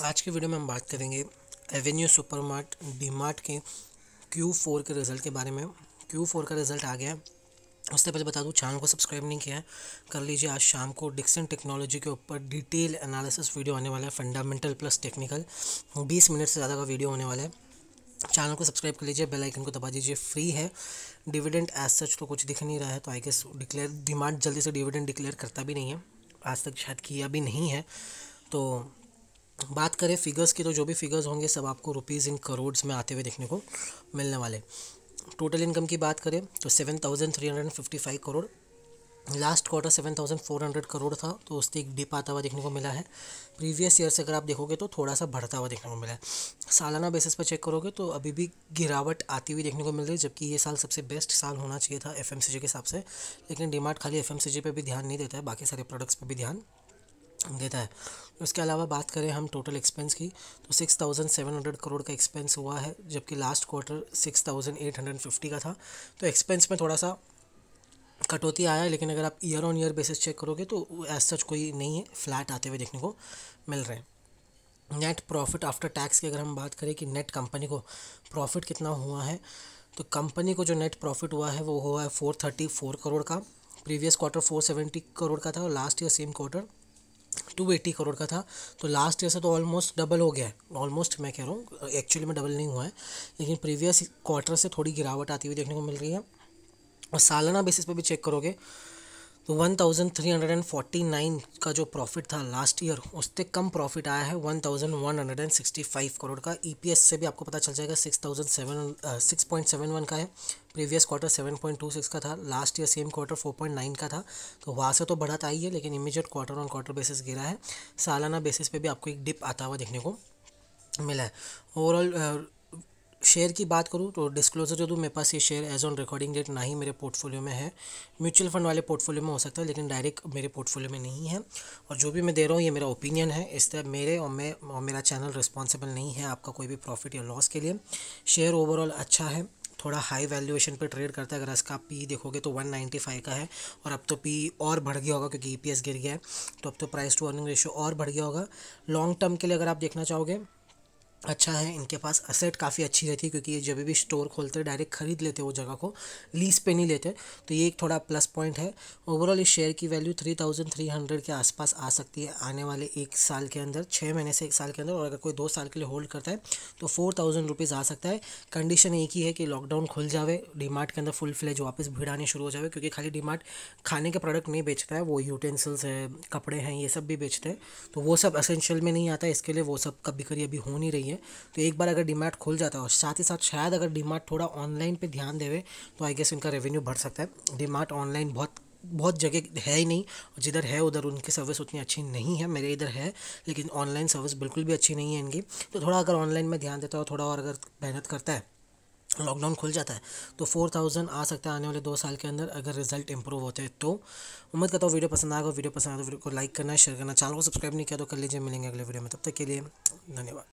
आज के वीडियो में हम बात करेंगे avenue super mart D mart के क्यू फोर के रिज़ल्ट के बारे में क्यू फोर का रिज़ल्ट आ गया है उससे पहले बता दूँ चैनल को सब्सक्राइब नहीं किया है कर लीजिए आज शाम को डिक्सन टेक्नोलॉजी के ऊपर डिटेल एनालिसिस वीडियो आने वाला है फंडामेंटल प्लस टेक्निकल बीस मिनट से ज़्यादा का वीडियो होने वाला है चैनल को सब्सक्राइब कर लीजिए बेल आइकन को दबा दीजिए फ्री है डिविडेंड एज सच तो कुछ दिख नहीं रहा है तो आई गेस डिक्लेयर डिमांड जल्दी से डिविडेंड डिक्लेयर करता भी नहीं है आज तक शायद किया भी नहीं है तो बात करें फिगर्स की तो जो भी फिगर्स होंगे सब आपको रुपीज़ इन करोड़्स में आते हुए देखने को मिलने वाले टोटल इनकम की बात करें तो seven thousand three hundred fifty five crore last quarter seven thousand four hundred crore था तो उससे एक डिप आता हुआ देखने को मिला है प्रीवियस ईयर से अगर आप देखोगे तो थोड़ा सा बढ़ता हुआ देखने को मिला है सालाना बेसिस पर चेक करोगे तो अभी भी गिरावट आती हुई देखने को मिल रही है जबकि ये साल सबसे बेस्ट साल होना चाहिए था एफ के हिसाब से लेकिन डिमांड खाली एफ पे भी ध्यान नहीं देता है बाकी सारे प्रोडक्ट्स पर भी ध्यान देता है उसके अलावा बात करें हम टोटल एक्सपेंस की तो six thousand seven hundred crore का एक्सपेंस हुआ है जबकि last quarter six thousand eight hundred fifty का था तो एक्सपेंस में थोड़ा सा कटौती आया है लेकिन अगर आप year on year basis check करोगे तो एज सच कोई नहीं है फ्लैट आते हुए देखने को मिल रहे हैं नेट प्रॉफिट आफ्टर टैक्स की अगर हम बात करें कि नेट कंपनी को प्रॉफिट कितना हुआ है तो कंपनी को जो नेट प्रॉफिट हुआ है वो हुआ है फोर थर्टी फोर करोड़ का previous quarter four seventy crore का था और last year same quarter two eighty crore का था तो लास्ट ईयर से तो ऑलमोस्ट डबल हो गया है ऑलमोस्ट मैं कह रहा हूँ एक्चुअली में डबल नहीं हुआ है लेकिन प्रीवियस क्वार्टर से थोड़ी गिरावट आती हुई देखने को मिल रही है और सालाना बेसिस पर भी चेक करोगे तो 1349 का जो प्रॉफिट था लास्ट ईयर उससे कम प्रॉफिट आया है 1165 करोड़ का ईपीएस e से भी आपको पता चल जाएगा 6007 6.71 का है प्रीवियस क्वार्टर 7.26 का था लास्ट ईयर सेम क्वार्टर 4.9 का था तो वहाँ से तो बढ़त आई है लेकिन immediate quarter on quarter basis गिरा है सालाना बेसिस पे भी आपको एक डिप आता हुआ देखने को मिला है ओवरऑल शेयर की बात करूँ तो डिस्क्लोजर जो दूँ मेरे पास ये share as on recording date ना ही मेरे पोर्टफोलियो में है म्यूचुअल फंड वाले पोर्टफोलियो में हो सकता है लेकिन डायरेक्ट मेरे पोर्टफोलियो में नहीं है और जो भी मैं दे रहा हूँ ये मेरा ओपिनियन है इस तरह मेरे और मैं और मेरा चैनल रिस्पॉन्सिबल नहीं है आपका कोई भी प्रॉफिट या लॉस के लिए शेयर ओवरऑल अच्छा है थोड़ा हाई वैल्यूएशन पर ट्रेड करता है अगर इसका पी देखोगे तो 195 का है और अब तो पी और बढ़ गया होगा क्योंकि ई e गिर गया है तो अब तो प्राइस टू अर्निंग रेशियो और बढ़ गया होगा लॉन्ग टर्म के लिए अगर आप देखना चाहोगे अच्छा है इनके पास असेट काफ़ी अच्छी रहती है क्योंकि ये जब भी स्टोर खोलते हैं डायरेक्ट खरीद लेते हैं वो जगह को लीज पे नहीं लेते तो ये एक थोड़ा प्लस पॉइंट है ओवरऑल इस शेयर की value three thousand three hundred के आसपास आ सकती है आने वाले एक साल के अंदर छः महीने से एक साल के अंदर और अगर कोई दो साल के लिए होल्ड करता है तो फोर थाउजेंड रुपीज़ आ सकता है कंडीशन एक ही है कि लॉकडाउन खुल जाए डीमार्ट के अंदर फुल फ्लेज वापस भीड़ आने शुरू हो जाए क्योंकि खाली डीमार्ट खाने के प्रोडक्ट नहीं बेचता है वो यूटेंसिल्स है कपड़े हैं ये सब भी बेचते हैं तो वो सब असेंशियल में नहीं आता इसके लिए वो सब कभी कभी अभी हो नहीं रही है है तो एक बार अगर डीमार्ट खुल जाता है और साथ ही साथ शायद अगर डीमार्ट थोड़ा ऑनलाइन पे ध्यान देवे तो आई गेस इनका रेवेन्यू बढ़ सकता है डीमार्ट ऑनलाइन बहुत बहुत जगह है ही नहीं और जिधर है उधर उनकी सर्विस उतनी अच्छी नहीं है मेरे इधर है लेकिन ऑनलाइन सर्विस बिल्कुल भी अच्छी नहीं है इनकी तो थोड़ा अगर ऑनलाइन में ध्यान देता है थोड़ा और अगर मेहनत करता है लॉकडाउन खुल जाता है तो फोर थाउजेंड आ सकता है आने वाले दो साल के अंदर अगर रिजल्ट इंप्रूव होते हैं तो उम्मीद करता हूँ वीडियो पसंद आएगा वीडियो पसंद आए तो वीडियो को लाइक करना शेयर करना चैनल को सब्सक्राइब नहीं किया तो कर लीजिए मिलेंगे अगले वीडियो में तब तक के लिए धन्यवाद